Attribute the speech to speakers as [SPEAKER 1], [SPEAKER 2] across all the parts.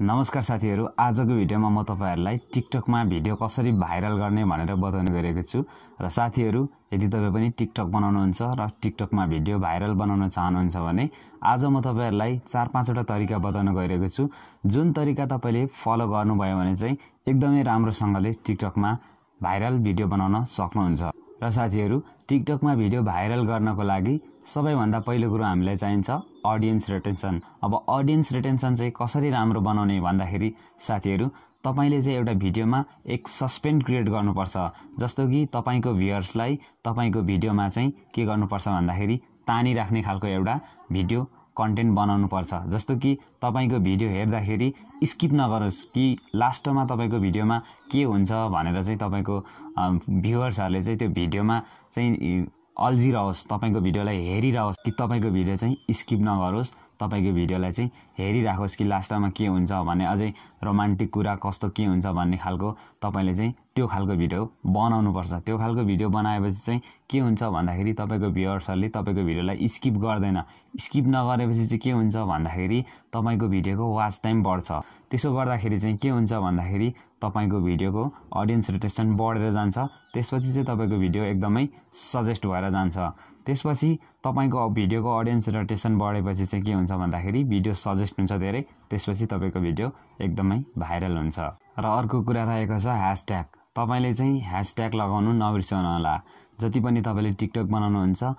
[SPEAKER 1] नमस्कार साथीहरू आजको भिडियोमा म तपाईँहरूलाई टिकटकमा भिडियो कसरी भाइरल गर्ने भनेर बताउने गरेको छु र साथीहरू यदि तपाईँ पनि टिकटक बनाउनुहुन्छ र टिकटकमा भिडियो भाइरल बनाउन चाहनुहुन्छ भने आज म तपाईँहरूलाई चार पाँचवटा तरिका बताउन गइरहेको छु जुन तरिका तपाईँले फलो गर्नुभयो भने चाहिँ एकदमै राम्रोसँगले टिकटकमा भाइरल भिडियो बनाउन सक्नुहुन्छ र साथीहरू टिकटकमा भिडियो भाइरल गर्नको लागि सबैभन्दा पहिलो कुरो हामीलाई चाहिन्छ अडियन्स रिटेन्सन अब अडियन्स रिटेन्सन चाहिँ कसरी राम्रो बनाउने भन्दाखेरि साथीहरू तपाईँले चाहिँ एउटा भिडियोमा एक सस्पेन्ड क्रिएट गर्नुपर्छ जस्तो कि तपाईँको भ्युयर्सलाई तपाईँको भिडियोमा चाहिँ के गर्नुपर्छ भन्दाखेरि तानिराख्ने खालको एउटा भिडियो कन्टेन्ट बनाउनु पर्छ जस्तो कि तपाईँको भिडियो हेर्दाखेरि स्किप नगरोस् कि लास्टमा तपाईँको भिडियोमा के हुन्छ भनेर चाहिँ तपाईँको भ्युवर्सहरूले चाहिँ त्यो भिडियोमा चाहिँ अल्झिरहोस् तपाईँको भिडियोलाई हेरिरहोस् कि तपाईँको भिडियो चाहिँ स्किप नगरोस् तपाईँको भिडियोलाई चाहिँ हेरिराखोस् कि लास्टमा के हुन्छ भने अझै रोमान्टिक कुरा कस्तो के हुन्छ भन्ने खालको तपाईँले चाहिँ त्यो खालको भिडियो बनाउनुपर्छ त्यो खालको भिडियो बनाएपछि चाहिँ के हुन्छ भन्दाखेरि तपाईँको भ्युवर्सहरूले तपाईँको भिडियोलाई स्किप गर्दैन स्किप नगरेपछि चाहिँ के हुन्छ भन्दाखेरि तपाईँको भिडियोको वाच टाइम बढ्छ त्यसो गर्दाखेरि चाहिँ के हुन्छ भन्दाखेरि तपाईँको भिडियोको अडियन्स रोटेसन बढेर जान्छ त्यसपछि चाहिँ तपाईँको भिडियो एकदमै सजेस्ट भएर जान्छ त्यसपछि तपाईँको भिडियोको अडियन्स रोटेसन बढेपछि चाहिँ के हुन्छ भन्दाखेरि भिडियो सजेस्ट हुन्छ धेरै त्यसपछि तपाईँको भिडियो एकदमै भाइरल हुन्छ र अर्को कुरा रहेको छ ह्यासट्याग तपाईँले चाहिँ ह्यासट्याग लगाउनु नबिर्सनु होला जति पनि तपाईँले टिकटक बनाउनुहुन्छ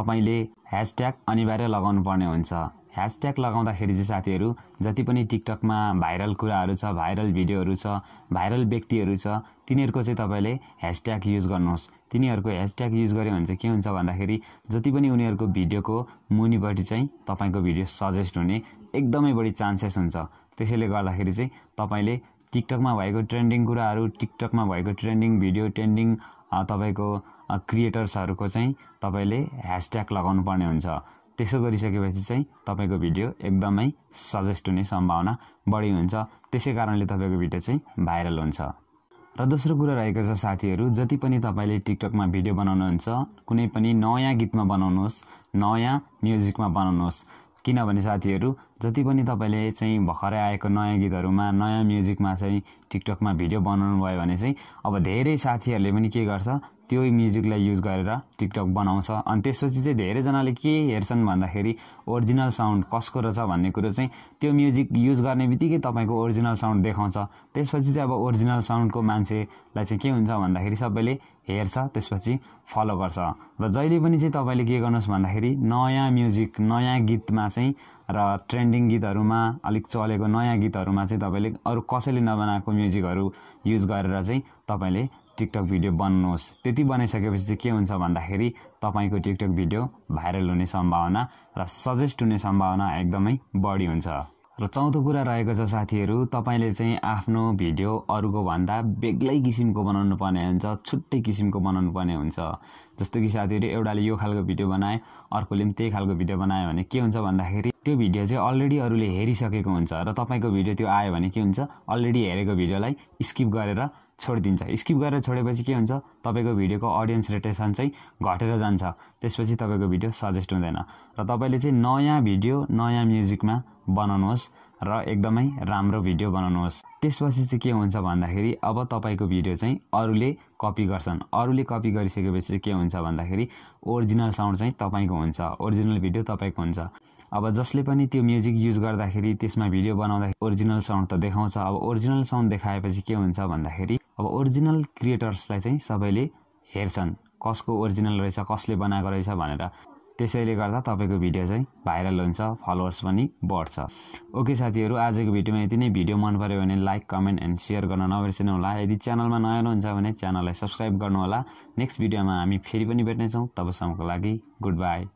[SPEAKER 1] तपाईँले ह्यासट्याग अनिवार्य लगाउनु पर्ने हुन्छ ह्यासट्याग लगाउँदाखेरि चाहिँ साथीहरू जति पनि टिकटकमा भाइरल कुराहरू छ भाइरल भिडियोहरू छ भाइरल व्यक्तिहरू छ तिनीहरूको चाहिँ तपाईँले ह्यासट्याग युज गर्नुहोस् तिनीहरूको ह्यासट्याग युज गऱ्यो भने चाहिँ के हुन्छ भन्दाखेरि जति पनि उनीहरूको भिडियोको मुनिपट्टि चाहिँ तपाईँको भिडियो सजेस्ट हुने एकदमै बढी चान्सेस हुन्छ त्यसैले गर्दाखेरि चाहिँ तपाईँले टिकटकमा भएको ट्रेन्डिङ कुराहरू टिकटकमा भएको ट्रेन्डिङ भिडियो ट्रेन्डिङ तपाईँको क्रिएटर्सहरूको चाहिँ तपाईँले ह्यासट्याग लगाउनु पर्ने हुन्छ त्यसो गरिसकेपछि चाहिँ तपाईँको भिडियो एकदमै सजेस्ट हुने सम्भावना बढी हुन्छ त्यसै कारणले तपाईँको भिडियो चाहिँ भाइरल हुन्छ र दोस्रो कुरा रहेको छ साथीहरू जति पनि तपाईँले टिकटकमा भिडियो बनाउनुहुन्छ कुनै पनि नयाँ गीतमा बनाउनुहोस् नयाँ म्युजिकमा बनाउनुहोस् किनभने साथीहरू जति पनि तपाईँले चाहिँ भर्खरै आएको नयाँ गीतहरूमा नयाँ म्युजिकमा चाहिँ टिकटकमा भिडियो बनाउनु भयो भने चाहिँ अब धेरै साथीहरूले पनि के गर्छ त्यो म्युजिकलाई युज गरेर टिकटक बनाउँछ अनि त्यसपछि चाहिँ धेरैजनाले के हेर्छन् भन्दाखेरि ओरिजिनल साउन्ड कसको रहेछ भन्ने कुरो चाहिँ त्यो म्युजिक युज गर्ने बित्तिकै तपाईँको ओरिजिनल साउन्ड देखाउँछ त्यसपछि चाहिँ अब ओरिजिनल साउन्डको मान्छेलाई चाहिँ के हुन्छ भन्दाखेरि सबैले हेर्छ त्यसपछि फलो गर्छ र जहिले पनि चाहिँ तपाईँले के गर्नुहोस् भन्दाखेरि नयाँ म्युजिक नयाँ गीतमा चाहिँ र ट्रेन्डिङ गीतहरूमा अलिक चलेको नयाँ गीतहरूमा चाहिँ तपाईँले अरू कसैले नबनाएको म्युजिकहरू युज गरेर चाहिँ तपाईँले टिकटक भिडियो बन्नुहोस् त्यति बनाइसकेपछि चाहिँ के हुन्छ भन्दाखेरि तपाईँको टिकटक भिडियो भाइरल हुने सम्भावना र सजेस्ट हुने सम्भावना एकदमै बढी हुन्छ र चौथो कुरा रहेको छ साथीहरू तपाईँले चाहिँ आफ्नो भिडियो अरूको भन्दा बेग्लै किसिमको बनाउनु पर्ने हुन्छ छुट्टै किसिमको बनाउनु पर्ने हुन्छ जस्तो कि साथीहरू एउटाले यो खालको भिडियो बनाए अर्कोले पनि त्यही खालको भिडियो बनायो भने के हुन्छ भन्दाखेरि त्यो भिडियो चाहिँ अलरेडी अरूले हेरिसकेको हुन्छ र तपाईँको भिडियो त्यो आयो भने के हुन्छ अलरेडी हेरेको भिडियोलाई स्किप गरेर छोडिदिन्छ स्किप गरेर छोडेपछि के हुन्छ तपाईँको भिडियोको अडियन्स रेटेसन चाहिँ घटेर जान्छ त्यसपछि तपाईँको भिडियो सजेस्ट हुँदैन र तपाईँले चाहिँ नयाँ भिडियो नयाँ म्युजिकमा बनाउनुहोस् र एकदमै राम्रो भिडियो बनाउनुहोस् त्यसपछि चाहिँ के हुन्छ भन्दाखेरि अब तपाईँको भिडियो चाहिँ अरूले कपी गर्छन् अरूले कपी गरिसकेपछि के हुन्छ भन्दाखेरि ओरिजिनल साउन्ड चाहिँ तपाईँको हुन्छ ओरिजिनल भिडियो तपाईँको हुन्छ अब जसले पनि त्यो म्युजिक युज गर्दाखेरि त्यसमा भिडियो बनाउँदाखेरि ओरिजिनल साउन्ड त देखाउँछ अब ओरिजिनल साउन्ड देखाएपछि के हुन्छ भन्दाखेरि अब ओरिजिनल क्रिएटर्सलाई चाहिँ सबैले हेर्छन् कसको ओरिजिनल रहेछ कसले बनाएको रहेछ भनेर त्यसैले गर्दा तपाईँको भिडियो चाहिँ भाइरल हुन्छ फलोवर्स पनि बढ्छ ओके साथीहरू आजको भिडियोमा यति नै भिडियो मन पऱ्यो भने लाइक कमेन्ट एन्ड सेयर गर्न नबिर्सिनु होला यदि च्यानलमा नयाँ हुनुहुन्छ भने च्यानललाई सब्सक्राइब गर्नुहोला नेक्स्ट भिडियोमा हामी फेरि पनि भेट्नेछौँ तबसम्मको लागि गुड बाई